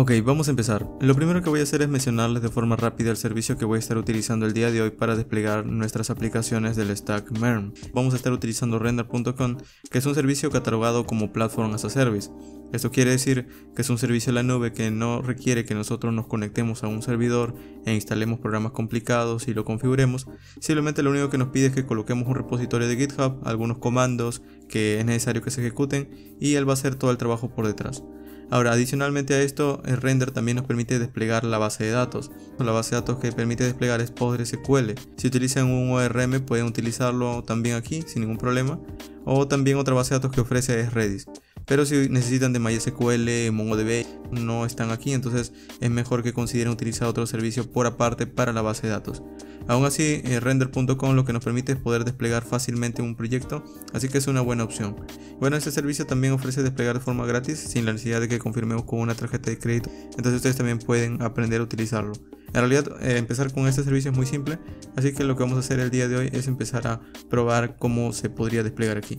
Ok, vamos a empezar. Lo primero que voy a hacer es mencionarles de forma rápida el servicio que voy a estar utilizando el día de hoy para desplegar nuestras aplicaciones del stack MERM. Vamos a estar utilizando render.com, que es un servicio catalogado como Platform as a Service. Esto quiere decir que es un servicio en la nube que no requiere que nosotros nos conectemos a un servidor e instalemos programas complicados y lo configuremos. Simplemente lo único que nos pide es que coloquemos un repositorio de GitHub, algunos comandos que es necesario que se ejecuten y él va a hacer todo el trabajo por detrás. Ahora, adicionalmente a esto, el render también nos permite desplegar la base de datos. La base de datos que permite desplegar es PostgreSQL. Si utilizan un ORM pueden utilizarlo también aquí sin ningún problema. O también otra base de datos que ofrece es Redis. Pero si necesitan de MySQL, MongoDB, no están aquí, entonces es mejor que consideren utilizar otro servicio por aparte para la base de datos. Aún así, eh, render.com lo que nos permite es poder desplegar fácilmente un proyecto, así que es una buena opción. Bueno, este servicio también ofrece desplegar de forma gratis sin la necesidad de que confirmemos con una tarjeta de crédito, entonces ustedes también pueden aprender a utilizarlo. En realidad, eh, empezar con este servicio es muy simple, así que lo que vamos a hacer el día de hoy es empezar a probar cómo se podría desplegar aquí.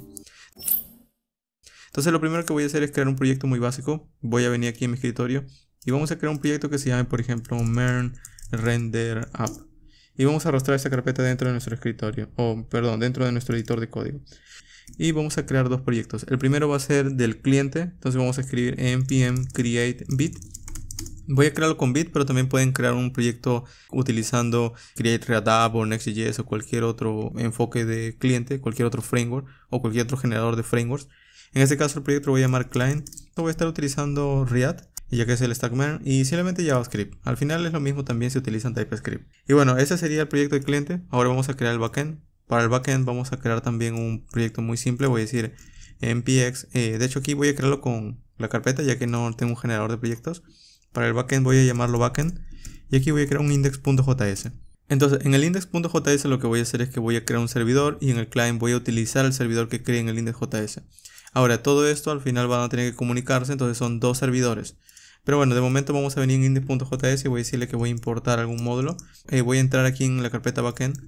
Entonces lo primero que voy a hacer es crear un proyecto muy básico. Voy a venir aquí en mi escritorio y vamos a crear un proyecto que se llame, por ejemplo, Mern Render App y vamos a arrastrar esa carpeta dentro de nuestro escritorio, o perdón, dentro de nuestro editor de código. Y vamos a crear dos proyectos. El primero va a ser del cliente, entonces vamos a escribir npm create bit. Voy a crearlo con Bit, pero también pueden crear un proyecto utilizando Create React App o Next.js o cualquier otro enfoque de cliente, cualquier otro framework o cualquier otro generador de frameworks. En este caso el proyecto lo voy a llamar Client. Voy a estar utilizando React y ya que es el Stackman, y simplemente JavaScript. Al final es lo mismo también si utilizan TypeScript. Y bueno, ese sería el proyecto de cliente. Ahora vamos a crear el backend. Para el backend vamos a crear también un proyecto muy simple, voy a decir npx eh, de hecho aquí voy a crearlo con la carpeta ya que no tengo un generador de proyectos. Para el backend voy a llamarlo backend y aquí voy a crear un index.js. Entonces, en el index.js lo que voy a hacer es que voy a crear un servidor y en el client voy a utilizar el servidor que creé en el index.js. Ahora, todo esto al final van a tener que comunicarse, entonces son dos servidores. Pero bueno, de momento vamos a venir en index.js y voy a decirle que voy a importar algún módulo. Eh, voy a entrar aquí en la carpeta backend,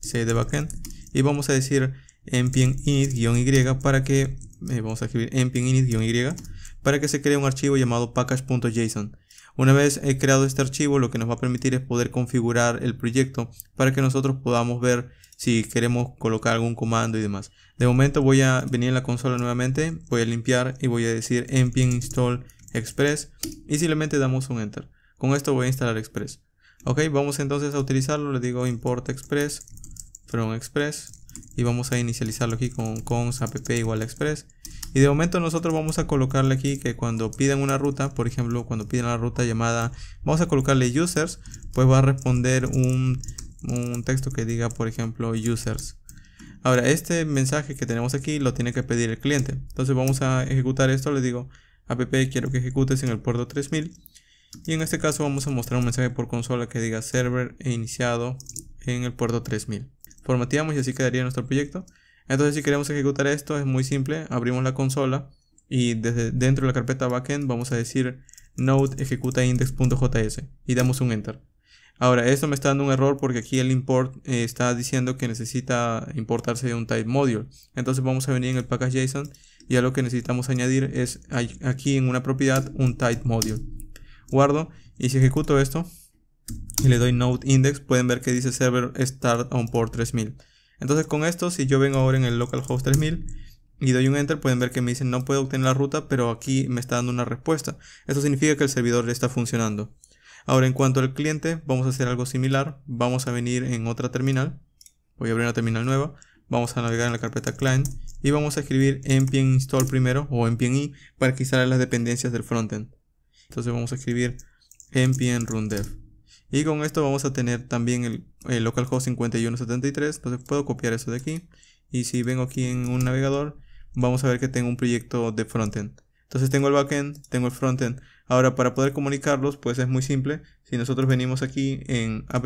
C de backend, y vamos a decir npm init-y para que, eh, vamos a escribir npm init-y, para que se cree un archivo llamado package.json. Una vez he creado este archivo, lo que nos va a permitir es poder configurar el proyecto para que nosotros podamos ver si queremos colocar algún comando y demás. De momento voy a venir a la consola nuevamente, voy a limpiar y voy a decir npm install Express y simplemente damos un Enter. Con esto voy a instalar Express. Ok, vamos entonces a utilizarlo, le digo import Express from Express y vamos a inicializarlo aquí con cons app igual Express. Y de momento nosotros vamos a colocarle aquí que cuando pidan una ruta, por ejemplo, cuando pidan la ruta llamada, vamos a colocarle users, pues va a responder un, un texto que diga, por ejemplo, users. Ahora, este mensaje que tenemos aquí lo tiene que pedir el cliente. Entonces vamos a ejecutar esto, le digo app quiero que ejecutes en el puerto 3000 y en este caso vamos a mostrar un mensaje por consola que diga server e iniciado en el puerto 3000 formateamos y así quedaría nuestro proyecto entonces si queremos ejecutar esto es muy simple abrimos la consola y desde dentro de la carpeta backend vamos a decir node ejecuta index.js y damos un enter ahora esto me está dando un error porque aquí el import eh, está diciendo que necesita importarse de un type module entonces vamos a venir en el package.json ya lo que necesitamos añadir es aquí en una propiedad un type module. Guardo y si ejecuto esto y le doy node index, pueden ver que dice server start on port 3000. Entonces con esto, si yo vengo ahora en el localhost 3000 y doy un enter, pueden ver que me dice no puedo obtener la ruta, pero aquí me está dando una respuesta. Eso significa que el servidor está funcionando. Ahora en cuanto al cliente, vamos a hacer algo similar. Vamos a venir en otra terminal. Voy a abrir una terminal nueva vamos a navegar en la carpeta client y vamos a escribir npm install primero o npm para que instale las dependencias del frontend. Entonces vamos a escribir npm run dev. Y con esto vamos a tener también el, el localhost 5173, entonces puedo copiar eso de aquí. Y si vengo aquí en un navegador, vamos a ver que tengo un proyecto de frontend. Entonces tengo el backend, tengo el frontend. Ahora para poder comunicarlos, pues es muy simple. Si nosotros venimos aquí en app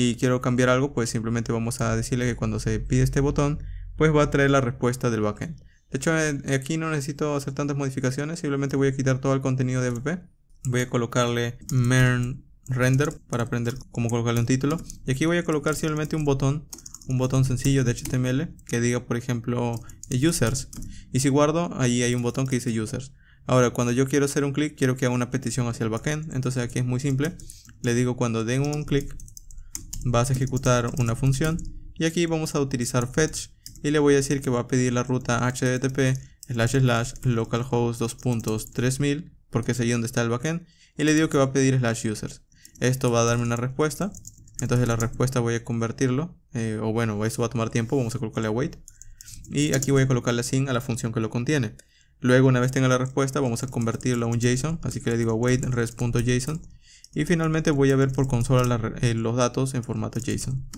y quiero cambiar algo, pues simplemente vamos a decirle que cuando se pide este botón, pues va a traer la respuesta del backend. De hecho, eh, aquí no necesito hacer tantas modificaciones, simplemente voy a quitar todo el contenido de app. Voy a colocarle MERN render para aprender cómo colocarle un título. Y aquí voy a colocar simplemente un botón, un botón sencillo de HTML que diga, por ejemplo, users. Y si guardo, ahí hay un botón que dice users. Ahora, cuando yo quiero hacer un clic, quiero que haga una petición hacia el backend. Entonces aquí es muy simple. Le digo cuando den un clic, vas a ejecutar una función y aquí vamos a utilizar fetch y le voy a decir que va a pedir la ruta http slash slash localhost 2.3000 porque es ahí donde está el backend y le digo que va a pedir slash users esto va a darme una respuesta entonces la respuesta voy a convertirlo eh, o bueno esto va a tomar tiempo vamos a colocarle a wait y aquí voy a colocarle sin a la función que lo contiene luego una vez tenga la respuesta vamos a convertirlo a un json así que le digo await res.json y finalmente voy a ver por consola eh, los datos en formato JSON.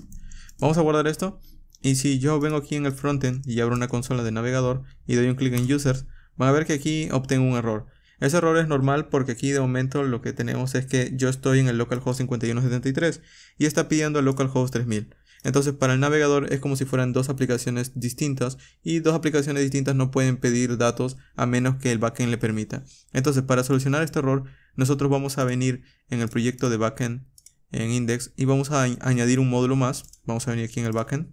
Vamos a guardar esto. Y si yo vengo aquí en el frontend y abro una consola de navegador y doy un clic en users, van a ver que aquí obtengo un error. Ese error es normal porque aquí de momento lo que tenemos es que yo estoy en el localhost 5173 y está pidiendo el localhost 3000. Entonces para el navegador es como si fueran dos aplicaciones distintas y dos aplicaciones distintas no pueden pedir datos a menos que el backend le permita. Entonces para solucionar este error nosotros vamos a venir en el proyecto de backend en index y vamos a añadir un módulo más. Vamos a venir aquí en el backend.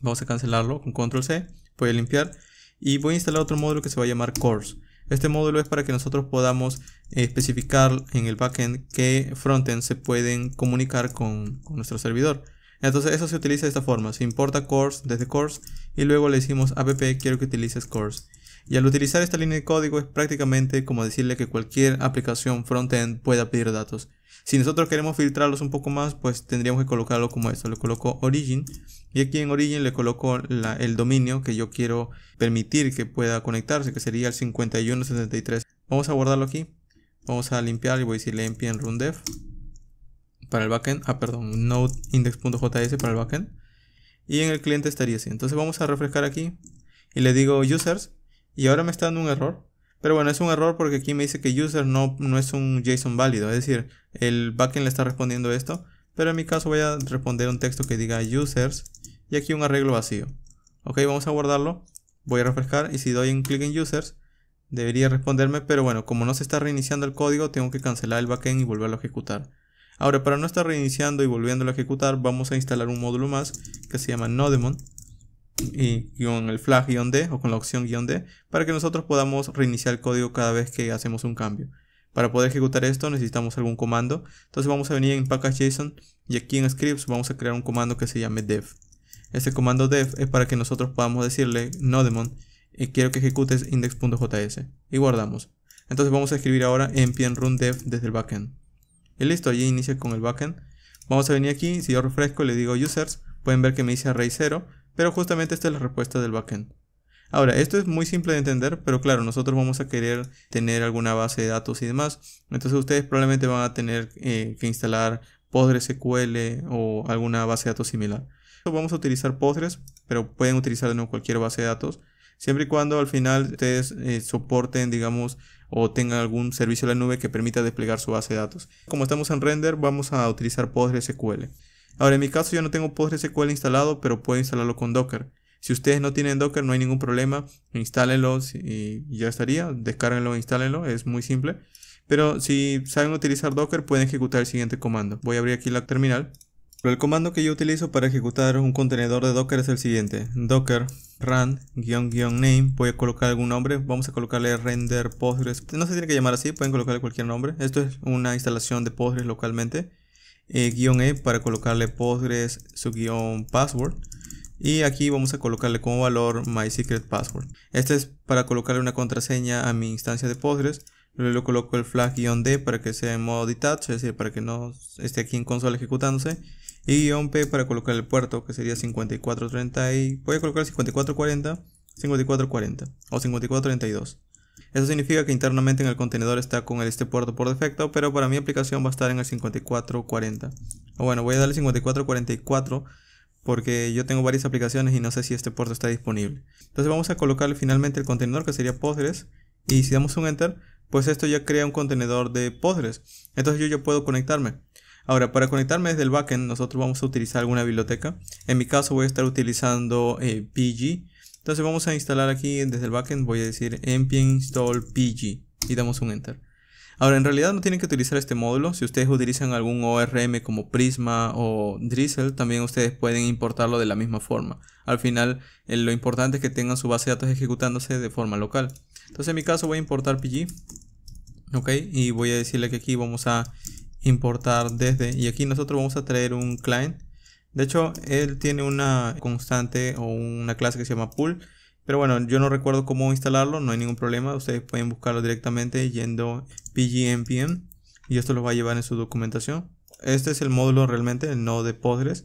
Vamos a cancelarlo con control C. Voy a limpiar y voy a instalar otro módulo que se va a llamar course. Este módulo es para que nosotros podamos especificar en el backend qué frontend se pueden comunicar con, con nuestro servidor. Entonces eso se utiliza de esta forma, se importa course desde course y luego le decimos app quiero que utilices course. Y al utilizar esta línea de código es prácticamente como decirle que cualquier aplicación frontend pueda pedir datos. Si nosotros queremos filtrarlos un poco más, pues tendríamos que colocarlo como esto. Le coloco origin y aquí en origin le coloco el dominio que yo quiero permitir que pueda conectarse, que sería el 5173. Vamos a guardarlo aquí. Vamos a limpiar y voy a decirle npm rundev para el backend, ah, perdón, node index.js para el backend. Y en el cliente estaría así. Entonces vamos a refrescar aquí y le digo users y ahora me está dando un error. Pero bueno, es un error porque aquí me dice que user no, no es un JSON válido. Es decir, el backend le está respondiendo esto. Pero en mi caso voy a responder un texto que diga users y aquí un arreglo vacío. Ok, vamos a guardarlo. Voy a refrescar y si doy un clic en users debería responderme. Pero bueno, como no se está reiniciando el código tengo que cancelar el backend y volverlo a ejecutar. Ahora, para no estar reiniciando y volviéndolo a ejecutar, vamos a instalar un módulo más que se llama Nodemon y con el flag D o con la opción D para que nosotros podamos reiniciar el código cada vez que hacemos un cambio. Para poder ejecutar esto necesitamos algún comando. Entonces vamos a venir en package.json y aquí en scripts vamos a crear un comando que se llame dev. Este comando dev es para que nosotros podamos decirle nodemon y eh, quiero que ejecutes index.js y guardamos. Entonces vamos a escribir ahora npm run dev desde el backend. Y listo, allí inicia con el backend. Vamos a venir aquí, si yo refresco le digo users, pueden ver que me dice array 0, pero justamente esta es la respuesta del backend. Ahora, esto es muy simple de entender, pero claro, nosotros vamos a querer tener alguna base de datos y demás. Entonces ustedes probablemente van a tener eh, que instalar PostgreSQL o alguna base de datos similar. Vamos a utilizar Postgres, pero pueden utilizar en cualquier base de datos siempre y cuando al final ustedes eh, soporten, digamos, o tengan algún servicio en la nube que permita desplegar su base de datos. Como estamos en render, vamos a utilizar PostgreSQL. Ahora, en mi caso yo no tengo PostgreSQL instalado, pero puedo instalarlo con Docker. Si ustedes no tienen Docker, no hay ningún problema, instálenlo y ya estaría, descárguenlo, instálenlo, es muy simple. Pero si saben utilizar Docker, pueden ejecutar el siguiente comando. Voy a abrir aquí la terminal el comando que yo utilizo para ejecutar un contenedor de Docker es el siguiente. Docker run-name, voy a colocar algún nombre, vamos a colocarle render Postgres. No se tiene que llamar así, pueden colocarle cualquier nombre. Esto es una instalación de Postgres localmente. Eh, e para colocarle Postgres su guión password. Y aquí vamos a colocarle como valor my secret password. Este es para colocarle una contraseña a mi instancia de Postgres. Luego lo coloco el flag-d para que sea en modo detach, es decir, para que no esté aquí en consola ejecutándose y guión P para colocar el puerto, que sería 5430 y voy a colocar 5440, 5440 o 5432. Eso significa que internamente en el contenedor está con este puerto por defecto, pero para mi aplicación va a estar en el 5440. O bueno, voy a darle 5444 porque yo tengo varias aplicaciones y no sé si este puerto está disponible. Entonces vamos a colocar finalmente el contenedor que sería Postgres y si damos un enter, pues esto ya crea un contenedor de Postgres. Entonces yo ya puedo conectarme. Ahora, para conectarme desde el backend, nosotros vamos a utilizar alguna biblioteca. En mi caso voy a estar utilizando eh, PG. Entonces vamos a instalar aquí desde el backend, voy a decir npm install pg y damos un enter. Ahora, en realidad no tienen que utilizar este módulo. Si ustedes utilizan algún ORM como Prisma o Drizzle, también ustedes pueden importarlo de la misma forma. Al final, eh, lo importante es que tengan su base de datos ejecutándose de forma local. Entonces, en mi caso voy a importar PG. Ok, y voy a decirle que aquí vamos a importar desde y aquí nosotros vamos a traer un client de hecho él tiene una constante o una clase que se llama pool pero bueno yo no recuerdo cómo instalarlo no hay ningún problema ustedes pueden buscarlo directamente yendo pgmpm y esto lo va a llevar en su documentación este es el módulo realmente el de Postgres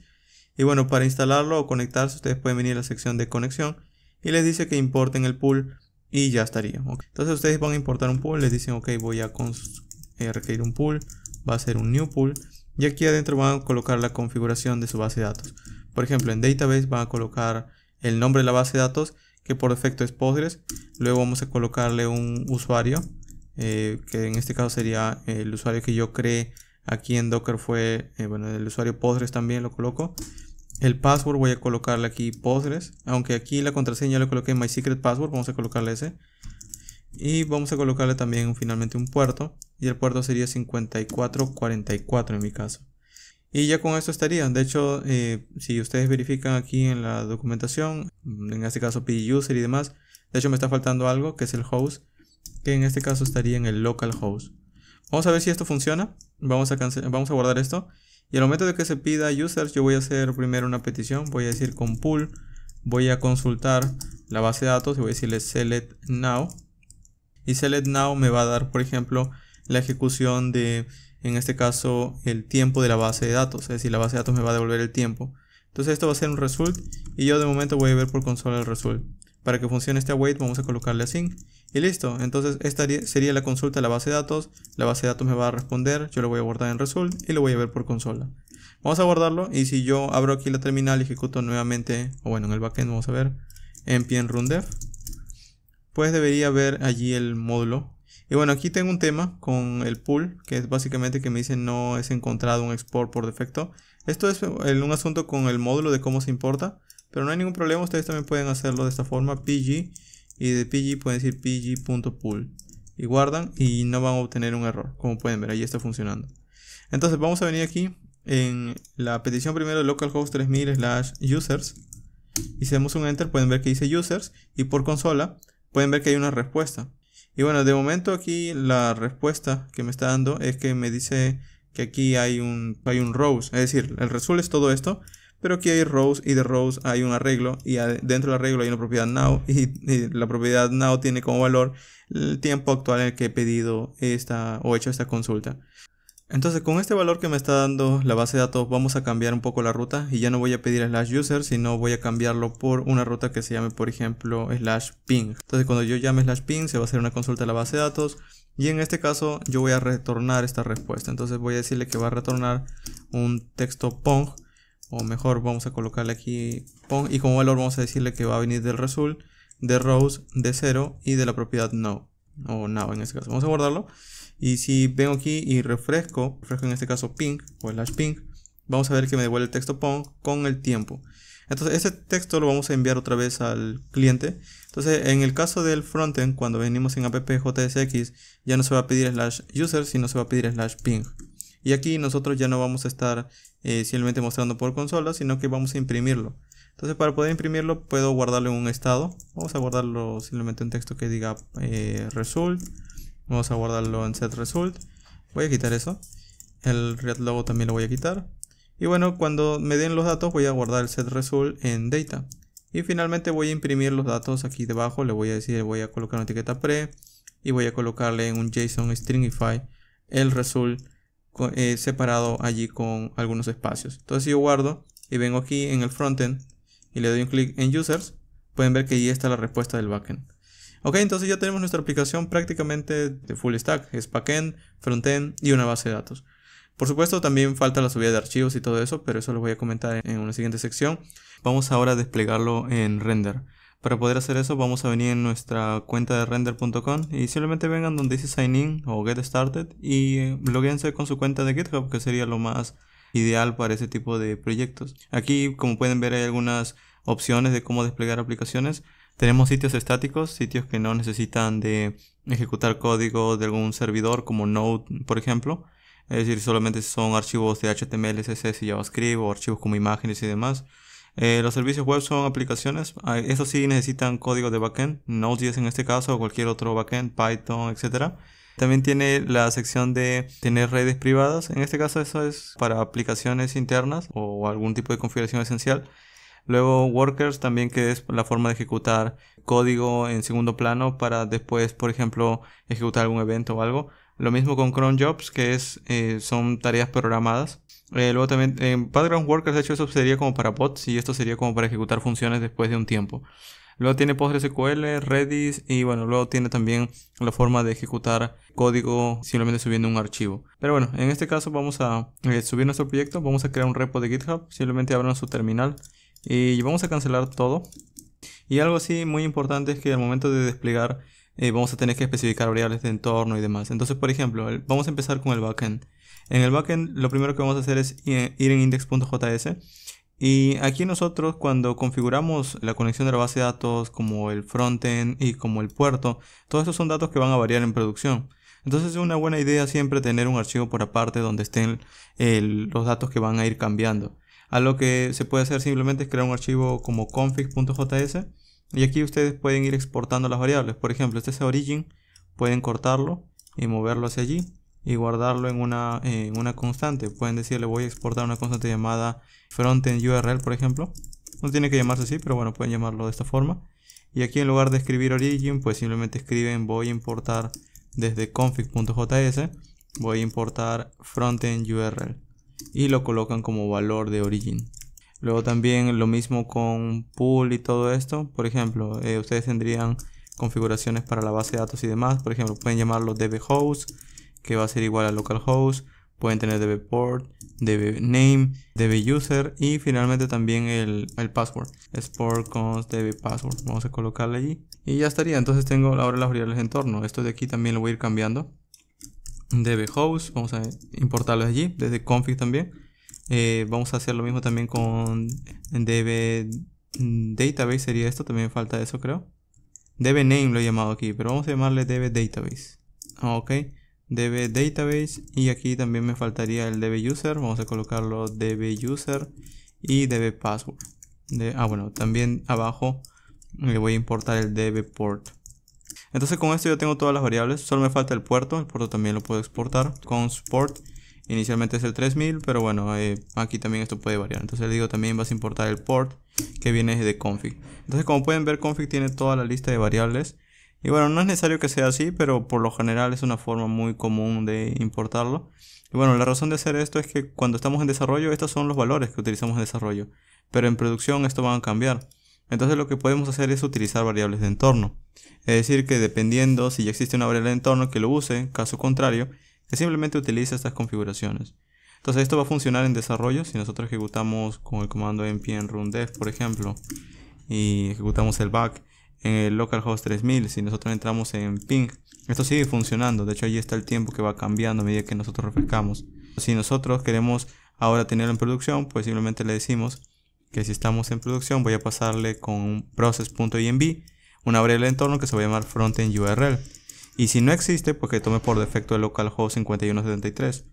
y bueno para instalarlo o conectarse ustedes pueden venir a la sección de conexión y les dice que importen el pool y ya estaría entonces ustedes van a importar un pool les dicen ok voy a eh, requerir un pool va a ser un new pool y aquí adentro van a colocar la configuración de su base de datos. Por ejemplo, en database van a colocar el nombre de la base de datos, que por defecto es Postgres. Luego vamos a colocarle un usuario, eh, que en este caso sería el usuario que yo creé aquí en Docker fue, eh, bueno, el usuario Postgres también lo coloco. El password voy a colocarle aquí Postgres, aunque aquí la contraseña lo coloqué secret password vamos a colocarle ese y vamos a colocarle también finalmente un puerto y el puerto sería 5444 en mi caso y ya con esto estaría de hecho eh, si ustedes verifican aquí en la documentación mm, en este caso user y demás de hecho me está faltando algo que es el host que en este caso estaría en el localhost vamos a ver si esto funciona vamos a, vamos a guardar esto y al momento de que se pida users yo voy a hacer primero una petición voy a decir con pull voy a consultar la base de datos y voy a decirle select now y select now me va a dar, por ejemplo, la ejecución de, en este caso, el tiempo de la base de datos. Es decir, la base de datos me va a devolver el tiempo. Entonces esto va a ser un result y yo de momento voy a ver por consola el result. Para que funcione este await vamos a colocarle a y listo. Entonces esta sería la consulta de la base de datos. La base de datos me va a responder, yo lo voy a guardar en result y lo voy a ver por consola. Vamos a guardarlo y si yo abro aquí la terminal y ejecuto nuevamente, o bueno en el backend vamos a ver, en run pues debería ver allí el módulo. Y bueno, aquí tengo un tema con el pool, que es básicamente que me dice no es encontrado un export por defecto. Esto es eh, un asunto con el módulo de cómo se importa, pero no hay ningún problema, ustedes también pueden hacerlo de esta forma, pg, y de pg pueden decir pg.pool. Y guardan y no van a obtener un error, como pueden ver, ahí está funcionando. Entonces vamos a venir aquí en la petición primero de localhost 3000 slash users. Hicimos un enter, pueden ver que dice users, y por consola pueden ver que hay una respuesta. Y bueno, de momento aquí la respuesta que me está dando es que me dice que aquí hay un, hay un rows. Es decir, el result es todo esto, pero aquí hay rows y de rows hay un arreglo y dentro del arreglo hay una propiedad now y, la propiedad now tiene como valor el tiempo actual en el que he pedido esta o hecho esta consulta. Entonces con este valor que me está dando la base de datos vamos a cambiar un poco la ruta y ya no voy a pedir slash user sino voy a cambiarlo por una ruta que se llame por ejemplo slash ping. Entonces cuando yo llame slash ping se va a hacer una consulta a la base de datos y en este caso yo voy a retornar esta respuesta. Entonces voy a decirle que va a retornar un texto pong o mejor vamos a colocarle aquí pong y como valor vamos a decirle que va a venir del result, de rows, de 0 y de la propiedad no o no en este caso. Vamos a guardarlo. Y si vengo aquí y refresco, refresco en este caso ping o slash ping, vamos a ver que me devuelve el texto pong con el tiempo. Entonces ese texto lo vamos a enviar otra vez al cliente. Entonces en el caso del frontend, cuando venimos en app.jsx, ya no se va a pedir slash user, sino se va a pedir slash ping. Y aquí nosotros ya no vamos a estar eh, simplemente mostrando por consola, sino que vamos a imprimirlo. Entonces para poder imprimirlo puedo guardarlo en un estado. Vamos a guardarlo simplemente en texto que diga eh, result Vamos a guardarlo en set result. Voy a quitar eso. El red logo también lo voy a quitar. Y bueno, cuando me den los datos voy a guardar el set result en data. Y finalmente voy a imprimir los datos aquí debajo. Le voy a decir, voy a colocar una etiqueta pre. Y voy a colocarle en un JSON stringify el result eh, separado allí con algunos espacios. Entonces yo guardo y vengo aquí en el frontend y le doy un clic en users. Pueden ver que ahí está la respuesta del backend. Ok, entonces ya tenemos nuestra aplicación prácticamente de full stack. Es backend, frontend y una base de datos. Por supuesto también falta la subida de archivos y todo eso, pero eso lo voy a comentar en una siguiente sección. Vamos ahora a desplegarlo en render. Para poder hacer eso vamos a venir en nuestra cuenta de render.com y simplemente vengan donde dice sign in o get started y eh, loguense con su cuenta de GitHub que sería lo más ideal para ese tipo de proyectos. Aquí como pueden ver hay algunas opciones de cómo desplegar aplicaciones tenemos sitios estáticos, sitios que no necesitan de ejecutar código de algún servidor como Node, por ejemplo. Es decir, solamente son archivos de HTML, CSS y JavaScript o archivos como imágenes y demás. Eh, los servicios web son aplicaciones. Eso sí necesitan código de backend, Node.js en este caso o cualquier otro backend, Python, etc. También tiene la sección de tener redes privadas. En este caso eso es para aplicaciones internas o algún tipo de configuración esencial. Luego workers también que es la forma de ejecutar código en segundo plano para después, por ejemplo, ejecutar algún evento o algo. Lo mismo con cron jobs que es, eh, son tareas programadas. Eh, luego también en background workers de hecho eso sería como para bots y esto sería como para ejecutar funciones después de un tiempo. Luego tiene PostgreSQL, Redis y bueno, luego tiene también la forma de ejecutar código simplemente subiendo un archivo. Pero bueno, en este caso vamos a eh, subir nuestro proyecto, vamos a crear un repo de GitHub, simplemente abran su terminal y vamos a cancelar todo y algo así muy importante es que al momento de desplegar eh, vamos a tener que especificar variables de entorno y demás entonces por ejemplo vamos a empezar con el backend en el backend lo primero que vamos a hacer es ir en index.js y aquí nosotros cuando configuramos la conexión de la base de datos como el frontend y como el puerto, todos estos son datos que van a variar en producción. Entonces es una buena idea siempre tener un archivo por aparte donde estén eh, los datos que van a ir cambiando. A lo que se puede hacer simplemente es crear un archivo como config.js y aquí ustedes pueden ir exportando las variables. Por ejemplo, este es origin, pueden cortarlo y moverlo hacia allí y guardarlo en una, una constante. Pueden decirle voy a exportar una constante llamada frontend URL, por ejemplo. No tiene que llamarse así, pero bueno, pueden llamarlo de esta forma. Y aquí en lugar de escribir origin, pues simplemente escriben voy a importar desde config.js, voy a importar frontend URL y lo colocan como valor de origin. Luego también lo mismo con pool y todo esto. Por ejemplo, eh, ustedes tendrían configuraciones para la base de datos y demás. Por ejemplo, pueden llamarlo dbhost, que va a ser igual a localhost. Pueden tener dbport, dbname, dbuser y finalmente también el, el password. Sport const dbpassword. Vamos a colocarle allí. Y ya estaría. Entonces tengo ahora las variables de entorno. Esto de aquí también lo voy a ir cambiando db host, vamos a importarlo allí, desde config también. Eh, vamos a hacer lo mismo también con db database, sería esto, también falta eso creo. db name lo he llamado aquí, pero vamos a llamarle db database. Ah, ok, db database y aquí también me faltaría el db user, vamos a colocarlo db user y db password. ah bueno, también abajo le voy a importar el db port. Entonces con esto yo tengo todas las variables, solo me falta el puerto, el puerto también lo puedo exportar con port, Inicialmente es el 3000, pero bueno, eh, aquí también esto puede variar. Entonces le digo también vas a importar el port que viene de config. Entonces como pueden ver config tiene toda la lista de variables. Y bueno, no es necesario que sea así, pero por lo general es una forma muy común de importarlo. Y bueno, la razón de hacer esto es que cuando estamos en desarrollo, estos son los valores que utilizamos en desarrollo. Pero en producción esto van a cambiar. Entonces lo que podemos hacer es utilizar variables de entorno. Es decir, que dependiendo si ya existe una variable de entorno que lo use, caso contrario, que simplemente utilice estas configuraciones. Entonces esto va a funcionar en desarrollo si nosotros ejecutamos con el comando npm run dev, por ejemplo, y ejecutamos el back en el localhost 3000, si nosotros entramos en ping, esto sigue funcionando, de hecho ahí está el tiempo que va cambiando a medida que nosotros refrescamos. Si nosotros queremos ahora tenerlo en producción, pues simplemente le decimos que si estamos en producción voy a pasarle con un process.env una variable de entorno que se va a llamar frontend URL. Y si no existe, pues que tome por defecto el localhost 5173.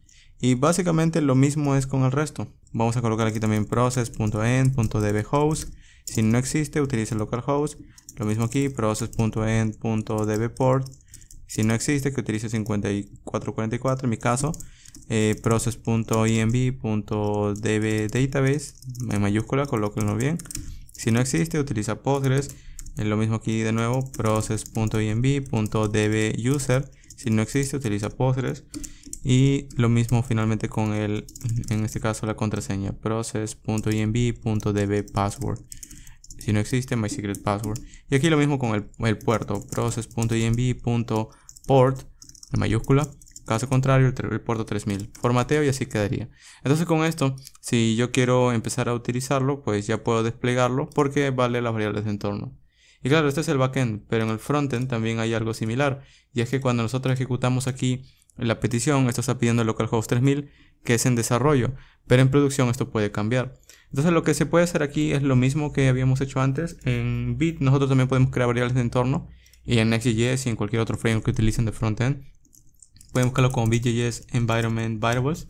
Y básicamente lo mismo es con el resto. Vamos a colocar aquí también process.end.dbhost. Si no existe, utilice localhost. Lo mismo aquí, process.end.dbport. Si no existe, que utilice 5444 en mi caso. Eh, process.env.dbdatabase en mayúscula, colóquenlo bien. Si no existe, utiliza Postgres. en lo mismo aquí de nuevo, process.env.dbuser. Si no existe, utiliza Postgres. Y lo mismo finalmente con el, en este caso, la contraseña, process.env.dbpassword si no existe my secret password. Y aquí lo mismo con el, el puerto, process.env.port en mayúscula. Caso contrario, el, puerto 3000. Formateo y así quedaría. Entonces con esto, si yo quiero empezar a utilizarlo, pues ya puedo desplegarlo porque vale las variables de entorno. Y claro, este es el backend, pero en el frontend también hay algo similar. Y es que cuando nosotros ejecutamos aquí la petición, esto está pidiendo localhost 3000, que es en desarrollo, pero en producción esto puede cambiar. Entonces lo que se puede hacer aquí es lo mismo que habíamos hecho antes. En Bit nosotros también podemos crear variables de entorno. Y en Next.js y en cualquier otro framework que utilicen de frontend. Pueden buscarlo con Bit.js Environment Variables.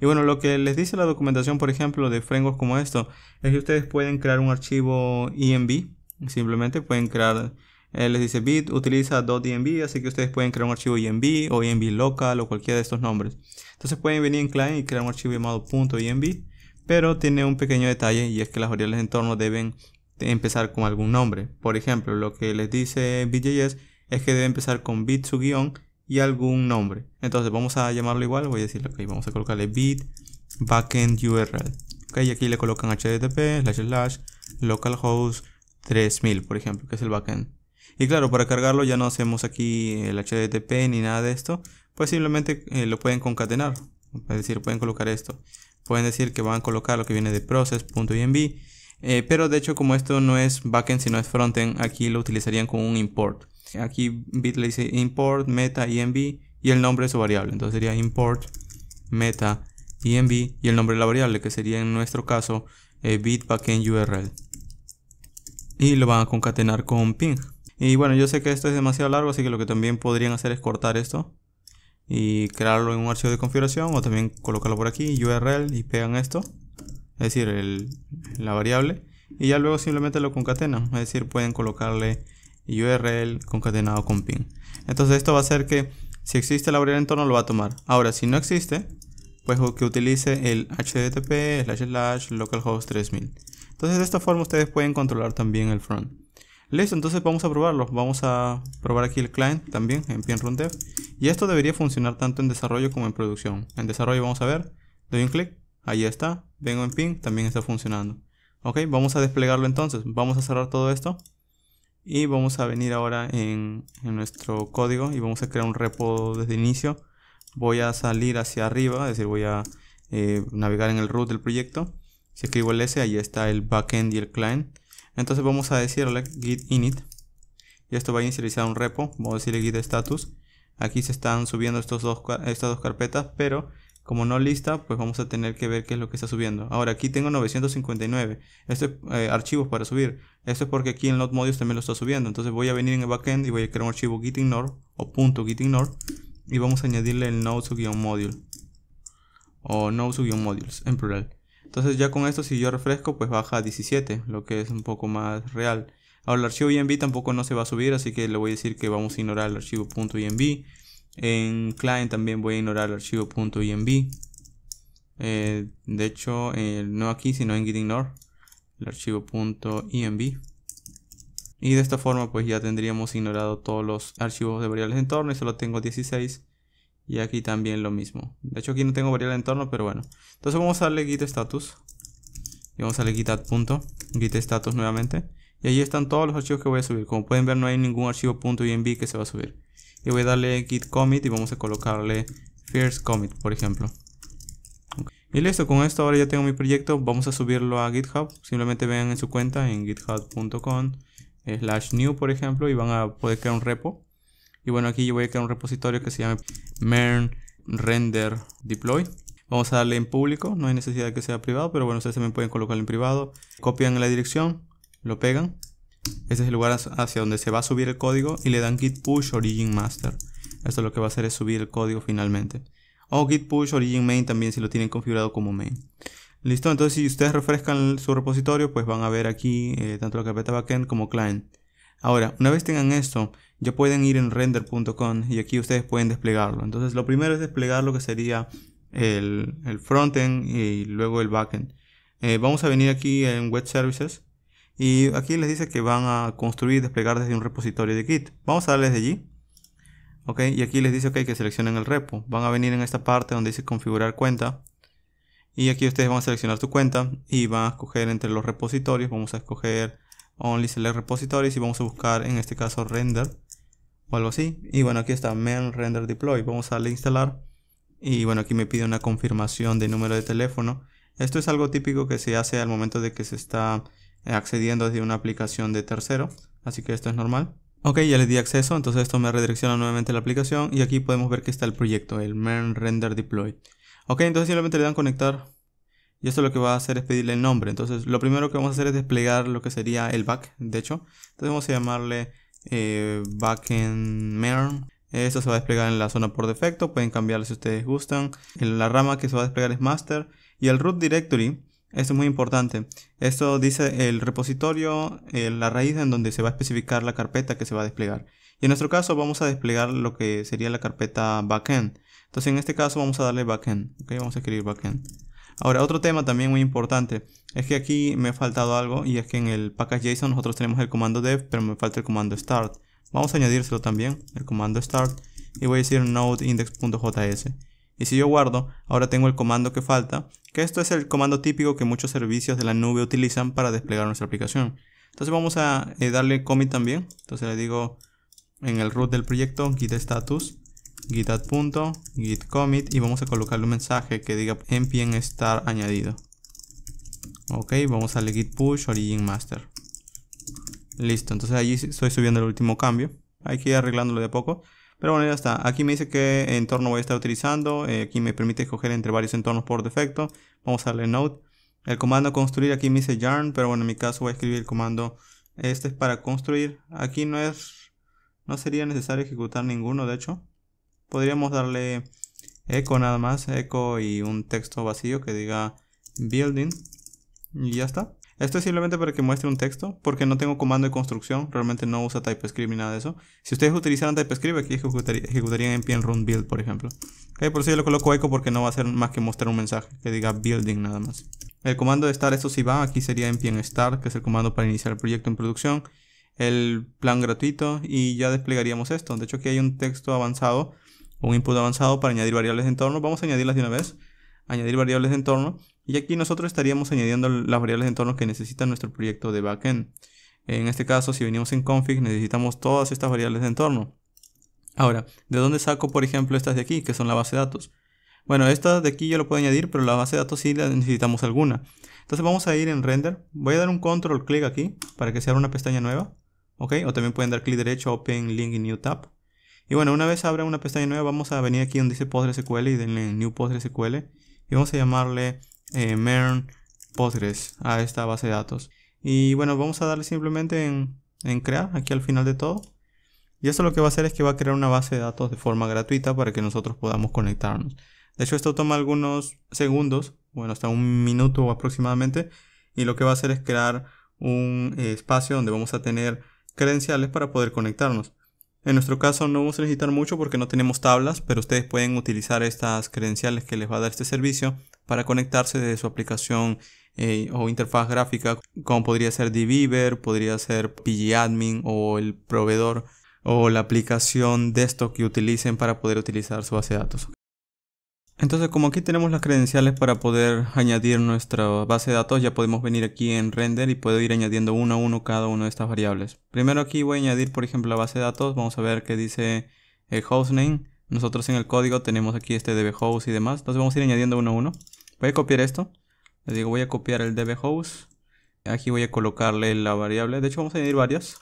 Y bueno, lo que les dice la documentación, por ejemplo, de frameworks como esto, es que ustedes pueden crear un archivo env. Simplemente pueden crear, eh, les dice bit, utiliza .env, así que ustedes pueden crear un archivo env o env local o cualquiera de estos nombres. Entonces pueden venir en client y crear un archivo llamado .env pero tiene un pequeño detalle y es que las variables de entorno deben empezar con algún nombre. Por ejemplo, lo que les dice BJS es que debe empezar con bit su guión y algún nombre. Entonces vamos a llamarlo igual, voy a decirle, ok, vamos a colocarle bit backend URL. Ok, y aquí le colocan http slash slash localhost 3000, por ejemplo, que es el backend. Y claro, para cargarlo ya no hacemos aquí el http ni nada de esto, pues simplemente eh, lo pueden concatenar. Es decir, pueden colocar esto pueden decir que van a colocar lo que viene de process.env. Eh, pero de hecho como esto no es backend sino es frontend, aquí lo utilizarían con un import. Aquí bit le dice import meta env y el nombre de su variable. Entonces sería import meta env y el nombre de la variable que sería en nuestro caso eh, bit backend URL. Y lo van a concatenar con ping. Y bueno, yo sé que esto es demasiado largo, así que lo que también podrían hacer es cortar esto y crearlo en un archivo de configuración o también colocarlo por aquí, URL y pegan esto, es decir, el, la variable y ya luego simplemente lo concatenan, es decir, pueden colocarle URL concatenado con pin Entonces esto va a hacer que si existe la variable entorno lo va a tomar. Ahora, si no existe, pues que utilice el http slash slash localhost 3000. Entonces de esta forma ustedes pueden controlar también el front. Listo, entonces vamos a probarlo. Vamos a probar aquí el client también en dev Y esto debería funcionar tanto en desarrollo como en producción. En desarrollo vamos a ver. Doy un clic. Ahí está. Vengo en pin, También está funcionando. Ok, vamos a desplegarlo entonces. Vamos a cerrar todo esto. Y vamos a venir ahora en, nuestro código y vamos a crear un repo desde inicio. Voy a salir hacia arriba, es decir, voy a eh, navegar en el root del proyecto. Si escribo el S, ahí está el backend y el client. Entonces vamos a decirle git init y esto va a inicializar un repo, vamos a decirle git status. Aquí se están subiendo estos dos, estas dos carpetas, pero como no lista, pues vamos a tener que ver qué es lo que está subiendo. Ahora aquí tengo 959 esto es, eh, archivos para subir. Esto es porque aquí en node Modules también lo está subiendo. Entonces voy a venir en el backend y voy a crear un archivo gitignore o punto .gitignore y vamos a añadirle el node-module o node-modules en plural. Entonces ya con esto si yo refresco pues baja a 17, lo que es un poco más real. Ahora el archivo .env tampoco no se va a subir, así que le voy a decir que vamos a ignorar el archivo .env. En client también voy a ignorar el archivo .env. Eh, de hecho, eh, no aquí, sino en gitignore, el archivo .env. Y de esta forma pues ya tendríamos ignorado todos los archivos de variables de entorno y solo tengo 16 y aquí también lo mismo. De hecho aquí no tengo variable de entorno, pero bueno. Entonces vamos a darle git status. Y vamos a darle git add punto. Git status nuevamente. Y ahí están todos los archivos que voy a subir. Como pueden ver no hay ningún archivo .env que se va a subir. Y voy a darle git commit y vamos a colocarle first commit, por ejemplo. Y listo, con esto ahora ya tengo mi proyecto. Vamos a subirlo a GitHub. Simplemente vean en su cuenta en github.com slash new, por ejemplo, y van a poder crear un repo y bueno, aquí yo voy a crear un repositorio que se llama mern render deploy. Vamos a darle en público, no hay necesidad de que sea privado, pero bueno, ustedes también pueden colocarlo en privado. Copian la dirección, lo pegan. ese es el lugar hacia donde se va a subir el código y le dan git push origin master. Esto lo que va a hacer es subir el código finalmente. O git push origin main también si lo tienen configurado como main. Listo, entonces si ustedes refrescan su repositorio, pues van a ver aquí eh, tanto la carpeta backend como client. Ahora, una vez tengan esto, ya pueden ir en render.com y aquí ustedes pueden desplegarlo. Entonces, lo primero es desplegar lo que sería el, frontend y luego el backend. Eh, vamos a venir aquí en Web Services y aquí les dice que van a construir y desplegar desde un repositorio de Git. Vamos a darles de allí. Ok, y aquí les dice que hay que seleccionen el repo. Van a venir en esta parte donde dice configurar cuenta. Y aquí ustedes van a seleccionar su cuenta y van a escoger entre los repositorios. Vamos a escoger only select repositories y vamos a buscar en este caso render o algo así. Y bueno, aquí está main render deploy. Vamos a darle instalar y bueno, aquí me pide una confirmación de número de teléfono. Esto es algo típico que se hace al momento de que se está eh, accediendo desde una aplicación de tercero, así que esto es normal. Ok, ya le di acceso, entonces esto me redirecciona nuevamente a la aplicación y aquí podemos ver que está el proyecto, el main render deploy. Ok, entonces simplemente le dan conectar y esto lo que va a hacer es pedirle el nombre. Entonces lo primero que vamos a hacer es desplegar lo que sería el back, de hecho. Entonces vamos a llamarle eh, Esto se va a desplegar en la zona por defecto, pueden cambiarlo si ustedes gustan. En la rama que se va a desplegar es master y el root directory. Esto es muy importante. Esto dice el repositorio, eh, la raíz en donde se va a especificar la carpeta que se va a desplegar. Y en nuestro caso vamos a desplegar lo que sería la carpeta backend. Entonces en este caso vamos a darle backend. ¿ok? Vamos a escribir backend. Ahora, otro tema también muy importante es que aquí me ha faltado algo y es que en el package.json nosotros tenemos el comando dev, pero me falta el comando start. Vamos a añadírselo también, el comando start, y voy a decir node index.js. Y si yo guardo, ahora tengo el comando que falta, que esto es el comando típico que muchos servicios de la nube utilizan para desplegar nuestra aplicación. Entonces vamos a eh, darle commit también, entonces le digo en el root del proyecto git status git add punto, git commit y vamos a colocarle un mensaje que diga npm estar añadido. Ok, vamos a darle git push origin master. Listo, entonces allí estoy subiendo el último cambio. Hay que ir arreglándolo de a poco. Pero bueno, ya está. Aquí me dice que entorno voy a estar utilizando. Eh, aquí me permite escoger entre varios entornos por defecto. Vamos a darle Node. El comando construir aquí me dice yarn, pero bueno, en mi caso voy a escribir el comando. Este es para construir. Aquí no es... No sería necesario ejecutar ninguno, de hecho podríamos darle eco nada más, eco y un texto vacío que diga building y ya está. Esto es simplemente para que muestre un texto, porque no tengo comando de construcción, realmente no usa TypeScript ni nada de eso. Si ustedes utilizaran TypeScript, aquí ejecutarían en pn run build, por ejemplo. por eso yo lo coloco eco porque no va a ser más que mostrar un mensaje que diga building nada más. El comando de start, esto sí va, aquí sería en start, que es el comando para iniciar el proyecto en producción. El plan gratuito y ya desplegaríamos esto. De hecho aquí hay un texto avanzado un input avanzado para añadir variables de entorno. Vamos a añadirlas de una vez. Añadir variables de entorno. Y aquí nosotros estaríamos añadiendo las variables de entorno que necesita nuestro proyecto de backend. En este caso, si venimos en config, necesitamos todas estas variables de entorno. Ahora, ¿de dónde saco, por ejemplo, estas de aquí, que son la base de datos? Bueno, estas de aquí yo lo puedo añadir, pero la base de datos sí la necesitamos alguna. Entonces vamos a ir en render. Voy a dar un control clic aquí para que se abra una pestaña nueva. ¿Ok? O también pueden dar clic derecho, open link new tab. Y bueno, una vez abra una pestaña nueva, vamos a venir aquí donde dice PostgreSQL y denle New PostgreSQL. Y vamos a llamarle eh, Mern Postgres a esta base de datos. Y bueno, vamos a darle simplemente en, crear aquí al final de todo. Y esto lo que va a hacer es que va a crear una base de datos de forma gratuita para que nosotros podamos conectarnos. De hecho, esto toma algunos segundos, bueno, hasta un minuto aproximadamente. Y lo que va a hacer es crear un eh, espacio donde vamos a tener credenciales para poder conectarnos. En nuestro caso no vamos a necesitar mucho porque no tenemos tablas, pero ustedes pueden utilizar estas credenciales que les va a dar este servicio para conectarse desde su aplicación eh, o interfaz gráfica, como podría ser Diviver, podría ser PGAdmin o el proveedor o la aplicación desktop que utilicen para poder utilizar su base de datos. Entonces como aquí tenemos las credenciales para poder añadir nuestra base de datos, ya podemos venir aquí en render y puedo ir añadiendo uno a uno cada una de estas variables. Primero aquí voy a añadir por ejemplo la base de datos, vamos a ver qué dice el eh, hostname. Nosotros en el código tenemos aquí este dbhost y demás, entonces vamos a ir añadiendo uno a uno. Voy a copiar esto, le digo voy a copiar el dbhost, aquí voy a colocarle la variable, de hecho vamos a añadir varias.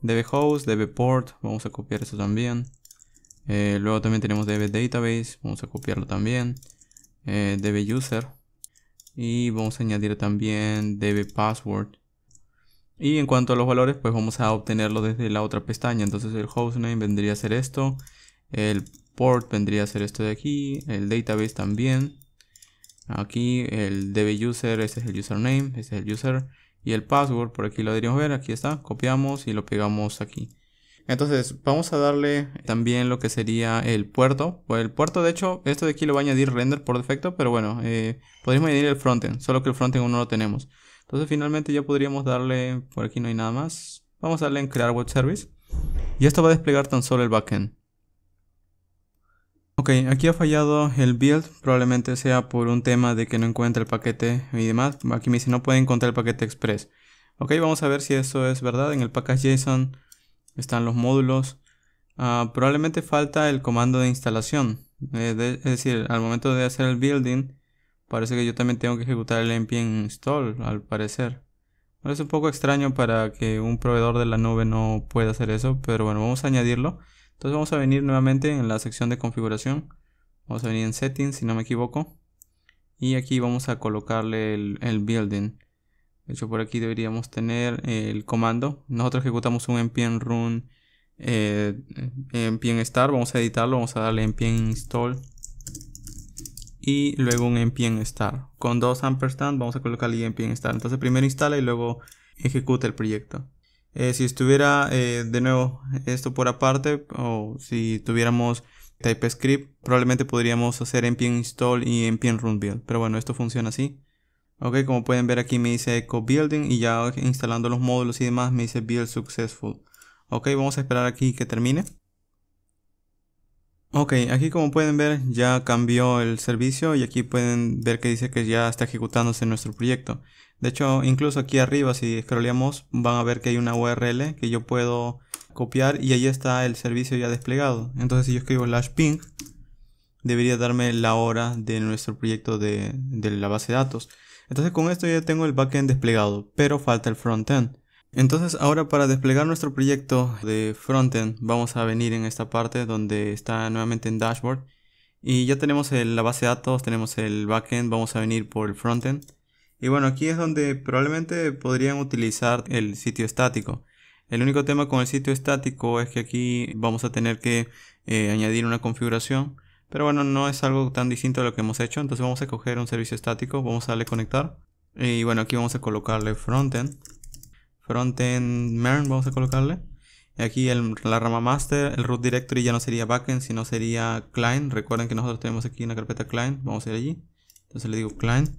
dbhost, dbport, vamos a copiar esto también. Eh, luego también tenemos DB Database, vamos a copiarlo también. Eh, User. Y vamos a añadir también DB Password. Y en cuanto a los valores, pues vamos a obtenerlo desde la otra pestaña. Entonces el hostname vendría a ser esto. El port vendría a ser esto de aquí. El database también. Aquí el DB user, ese es el username, este es el user. Y el password, por aquí lo deberíamos ver. Aquí está. Copiamos y lo pegamos aquí. Entonces vamos a darle también lo que sería el puerto. Pues el puerto de hecho, esto de aquí lo va a añadir render por defecto, pero bueno, eh, podríamos añadir el frontend, solo que el frontend aún no lo tenemos. Entonces finalmente ya podríamos darle, por aquí no hay nada más, vamos a darle en crear web service. Y esto va a desplegar tan solo el backend. Ok, aquí ha fallado el build, probablemente sea por un tema de que no encuentra el paquete y demás. Aquí me dice no puede encontrar el paquete express. Ok, vamos a ver si eso es verdad. En el package.json están los módulos. Ah, probablemente falta el comando de instalación. Eh, es decir, al momento de hacer el building, parece que yo también tengo que ejecutar el npm install, al parecer. es un poco extraño para que un proveedor de la nube no pueda hacer eso, pero bueno, vamos a añadirlo. Entonces vamos a venir nuevamente en la sección de configuración. Vamos a venir en settings, si no me equivoco. Y aquí vamos a colocarle el building. De hecho, por aquí deberíamos tener eh, el comando. Nosotros ejecutamos un npm run eh, eh, npm start. Vamos a editarlo. Vamos a darle npm install. Y luego un npm start. Con dos ampersand vamos a colocarle npm start. Entonces primero instala y luego ejecuta el proyecto. Eh, si estuviera de nuevo esto por aparte o si tuviéramos TypeScript, probablemente podríamos hacer npm install y npm run build. Pero bueno, esto funciona así ok como pueden ver aquí me dice Eco building y ya instalando los módulos y demás me dice build successful ok vamos a esperar aquí que termine Ok, aquí como pueden ver ya cambió el servicio y aquí pueden ver que dice que ya está ejecutándose nuestro proyecto. De hecho, incluso aquí arriba si scrolleamos van a ver que hay una URL que yo puedo copiar y ahí está el servicio ya desplegado. Entonces si yo escribo slash ping debería darme la hora de nuestro proyecto de, de la base de datos. Entonces con esto ya tengo el backend desplegado, pero falta el frontend. Entonces ahora para desplegar nuestro proyecto de frontend vamos a venir en esta parte donde está nuevamente en dashboard y ya tenemos la base de datos, tenemos el backend, vamos a venir por el frontend. Y bueno, aquí es donde probablemente podrían utilizar el sitio estático. El único tema con el sitio estático es que aquí vamos a tener que eh, añadir una configuración pero bueno, no es algo tan distinto a lo que hemos hecho. Entonces vamos a coger un servicio estático, vamos a darle conectar. Y bueno, aquí vamos a colocarle frontend. Frontend MERN vamos a colocarle. aquí la rama master, el root directory ya no sería backend, sino sería client. Recuerden que nosotros tenemos aquí una carpeta client, vamos a ir allí. Entonces le digo client.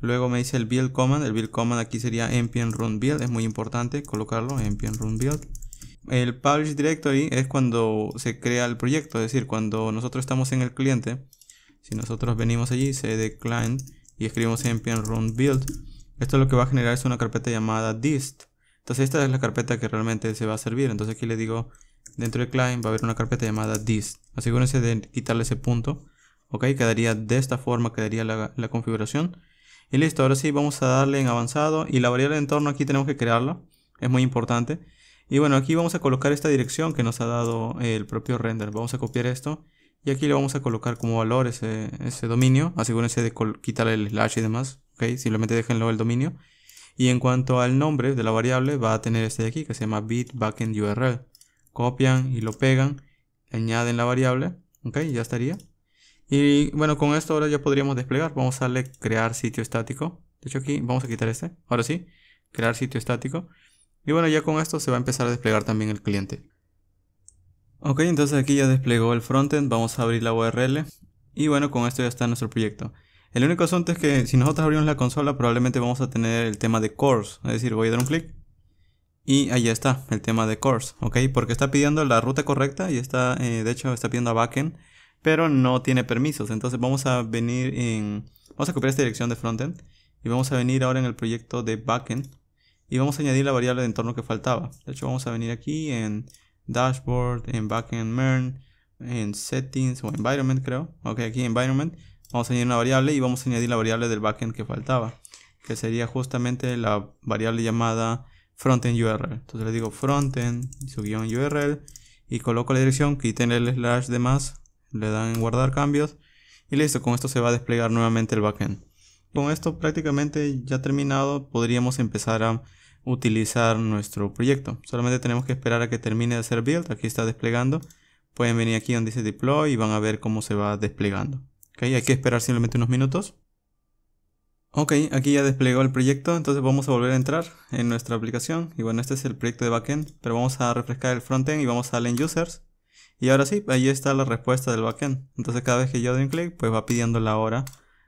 Luego me dice el build command, el build command aquí sería npm run build, es muy importante colocarlo, npm run build. El Publish Directory es cuando se crea el proyecto, es decir, cuando nosotros estamos en el cliente, si nosotros venimos allí, cd client, y escribimos en run build, esto lo que va a generar es una carpeta llamada dist. Entonces esta es la carpeta que realmente se va a servir, entonces aquí le digo, dentro de client va a haber una carpeta llamada dist. Asegúrense de quitarle ese punto, ok, quedaría de esta forma, quedaría la, la configuración. Y listo, ahora sí vamos a darle en avanzado y la variable de entorno aquí tenemos que crearla, es muy importante. Y bueno, aquí vamos a colocar esta dirección que nos ha dado el propio render. Vamos a copiar esto y aquí le vamos a colocar como valor ese, dominio. Asegúrense de quitar el slash y demás. Simplemente déjenlo el dominio. Y en cuanto al nombre de la variable, va a tener este de aquí que se llama bit backend URL. Copian y lo pegan, añaden la variable. Ok, ya estaría. Y bueno, con esto ahora ya podríamos desplegar. Vamos a darle crear sitio estático. De hecho aquí vamos a quitar este. Ahora sí, crear sitio estático. Y bueno, ya con esto se va a empezar a desplegar también el cliente. Ok, entonces aquí ya desplegó el frontend, vamos a abrir la URL. Y bueno, con esto ya está nuestro proyecto. El único asunto es que si nosotros abrimos la consola probablemente vamos a tener el tema de cores, es decir, voy a dar un clic y ahí está el tema de cores, ¿ok? Porque está pidiendo la ruta correcta y está, eh, de hecho está pidiendo a backend, pero no tiene permisos, entonces vamos a venir en, vamos a copiar esta dirección de frontend y vamos a venir ahora en el proyecto de backend y vamos a añadir la variable de entorno que faltaba. De hecho, vamos a venir aquí en Dashboard, en Backend MERN, en Settings o Environment creo. Ok, aquí Environment. Vamos a añadir una variable y vamos a añadir la variable del backend que faltaba. Que sería justamente la variable llamada frontend URL. Entonces le digo frontend, su guión URL y coloco la dirección, quiten el slash de más, le dan en guardar cambios y listo, con esto se va a desplegar nuevamente el backend con esto prácticamente ya terminado podríamos empezar a utilizar nuestro proyecto. Solamente tenemos que esperar a que termine de hacer build. Aquí está desplegando. Pueden venir aquí donde dice deploy y van a ver cómo se va desplegando. Ok, hay que esperar simplemente unos minutos. Ok, aquí ya desplegó el proyecto, entonces vamos a volver a entrar en nuestra aplicación. Y bueno, este es el proyecto de backend, pero vamos a refrescar el frontend y vamos a la en users. Y ahora sí, ahí está la respuesta del backend. Entonces cada vez que yo doy un clic, pues va pidiendo la hora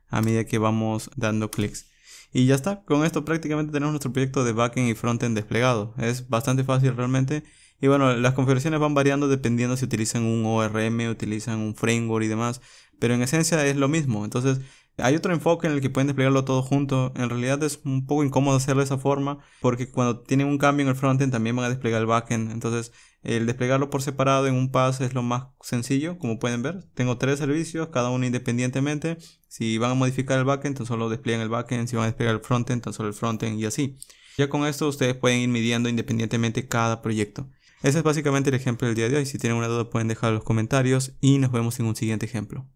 a medida que vamos dando clics. Y ya está, con esto prácticamente tenemos nuestro proyecto de backend y frontend desplegado. Es bastante fácil realmente. Y bueno, las configuraciones van variando dependiendo si utilizan un ORM, utilizan un framework y demás. Pero en esencia es lo mismo. Entonces, hay otro enfoque en el que pueden desplegarlo todo junto. En realidad es un poco incómodo hacerlo de esa forma porque cuando tienen un cambio en el frontend también van a desplegar el backend. Entonces el desplegarlo por separado en un paso es lo más sencillo, como pueden ver. Tengo tres servicios, cada uno independientemente. Si van a modificar el backend, tan solo despliegan el backend. Si van a desplegar el frontend, tan solo el frontend y así. Ya con esto ustedes pueden ir midiendo independientemente cada proyecto. Ese es básicamente el ejemplo del día de hoy. Si tienen una duda pueden dejar los comentarios y nos vemos en un siguiente ejemplo.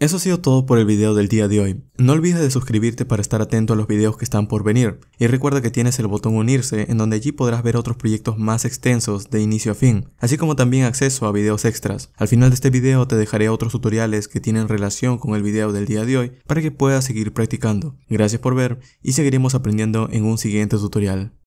Eso ha sido todo por el video del día de hoy. No olvides de suscribirte para estar atento a los videos que están por venir. Y recuerda que tienes el botón unirse, en donde allí podrás ver otros proyectos más extensos de inicio a fin, así como también acceso a videos extras. Al final de este video te dejaré otros tutoriales que tienen relación con el video del día de hoy para que puedas seguir practicando. Gracias por ver y seguiremos aprendiendo en un siguiente tutorial.